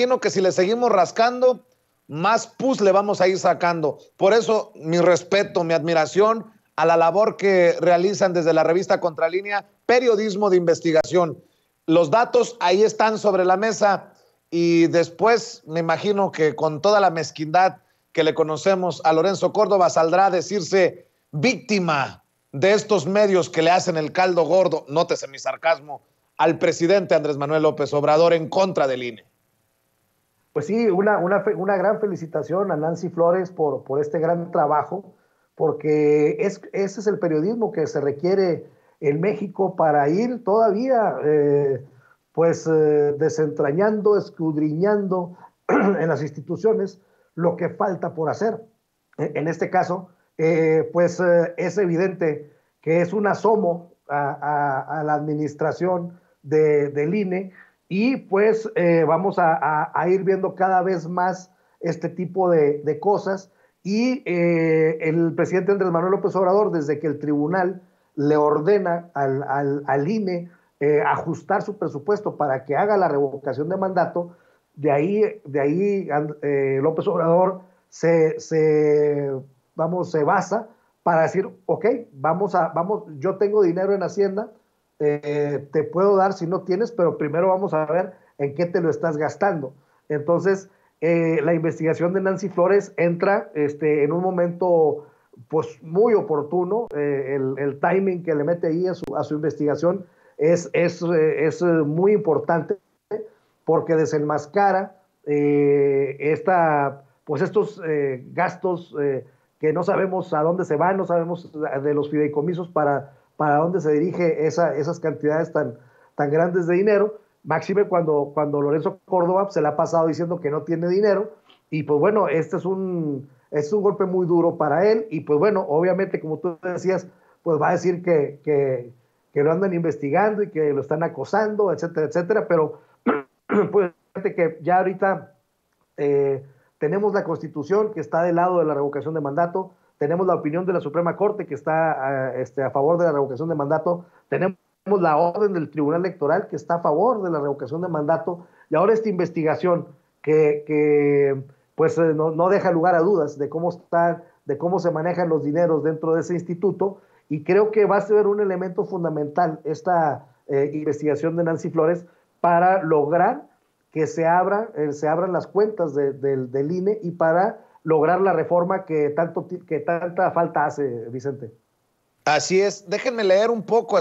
imagino que si le seguimos rascando, más pus le vamos a ir sacando. Por eso, mi respeto, mi admiración a la labor que realizan desde la revista Contralínea, periodismo de investigación. Los datos ahí están sobre la mesa y después me imagino que con toda la mezquindad que le conocemos a Lorenzo Córdoba saldrá a decirse víctima de estos medios que le hacen el caldo gordo, nótese mi sarcasmo, al presidente Andrés Manuel López Obrador en contra del INE pues sí, una, una, una, gran felicitación a Nancy Flores por, por este gran trabajo, porque es, ese es el periodismo que se requiere en México para ir todavía, eh, pues, eh, desentrañando, escudriñando en las instituciones lo que falta por hacer. En este caso, eh, pues es evidente que es un asomo a, la administración de, del INE y pues eh, vamos a, ir viendo cada vez más este tipo de, cosas. Y eh, el presidente Andrés Manuel López Obrador, desde que el tribunal le ordena al, al, INE eh, ajustar su presupuesto para que haga la revocación de mandato, de ahí, de ahí López Obrador se, se, vamos, se basa para decir, ok, vamos a, vamos, yo tengo dinero en Hacienda, eh, te puedo dar si no tienes, pero primero vamos a ver en qué te lo estás gastando. Entonces, eh, la investigación de Nancy Flores entra este, en un momento pues muy oportuno, eh, el, timing que le mete ahí a su, a su investigación es, es, es, muy importante porque desenmascara esta, pues estos gastos que no sabemos a dónde se van, no sabemos de los fideicomisos para para dónde se dirige esa, esas cantidades tan, tan grandes de dinero. Máxime cuando, cuando Lorenzo Córdoba pues, se le ha pasado diciendo que no tiene dinero. Y pues bueno, este es un, golpe muy duro para él. Y pues bueno, obviamente, como tú decías, pues va a decir que, lo andan investigando y que lo están acosando, etcétera, etcétera. Pero pues que ya ahorita eh, tenemos la constitución que está del lado de la revocación de mandato, tenemos la opinión de la Suprema Corte que está a, ah, este, a favor de la revocación de mandato, tenemos la orden del Tribunal Electoral que está a favor de la revocación de mandato y ahora esta investigación que, que pues eh, no, deja lugar a dudas de cómo está de cómo se manejan los dineros dentro de ese instituto y creo que va a ser un elemento fundamental esta eh, investigación de Nancy Flores para lograr que se, abra, eh, se abran las cuentas del INE y para lograr la reforma que, tanto, que tanta falta hace, Vicente. Así es, déjenme leer un poco